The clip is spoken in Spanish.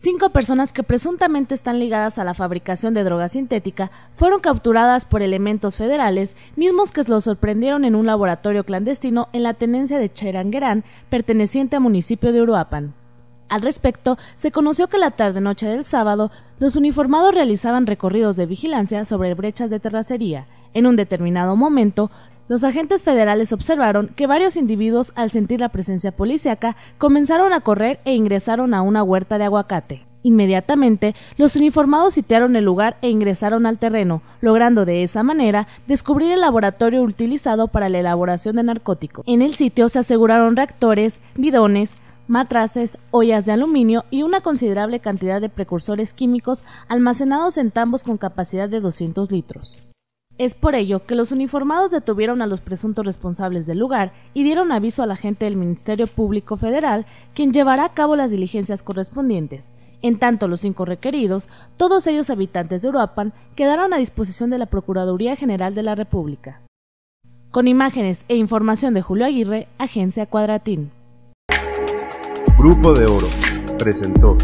Cinco personas que presuntamente están ligadas a la fabricación de droga sintética fueron capturadas por elementos federales, mismos que los sorprendieron en un laboratorio clandestino en la tenencia de Cheranguerán, perteneciente al municipio de Uruapan. Al respecto, se conoció que la tarde-noche del sábado, los uniformados realizaban recorridos de vigilancia sobre brechas de terracería. En un determinado momento, los agentes federales observaron que varios individuos, al sentir la presencia policíaca, comenzaron a correr e ingresaron a una huerta de aguacate. Inmediatamente, los uniformados sitiaron el lugar e ingresaron al terreno, logrando de esa manera descubrir el laboratorio utilizado para la elaboración de narcóticos. En el sitio se aseguraron reactores, bidones, matraces, ollas de aluminio y una considerable cantidad de precursores químicos almacenados en tambos con capacidad de 200 litros. Es por ello que los uniformados detuvieron a los presuntos responsables del lugar y dieron aviso a la gente del Ministerio Público Federal, quien llevará a cabo las diligencias correspondientes. En tanto, los cinco requeridos, todos ellos habitantes de Uruapan, quedaron a disposición de la Procuraduría General de la República. Con imágenes e información de Julio Aguirre, Agencia Cuadratín. Grupo de Oro presentó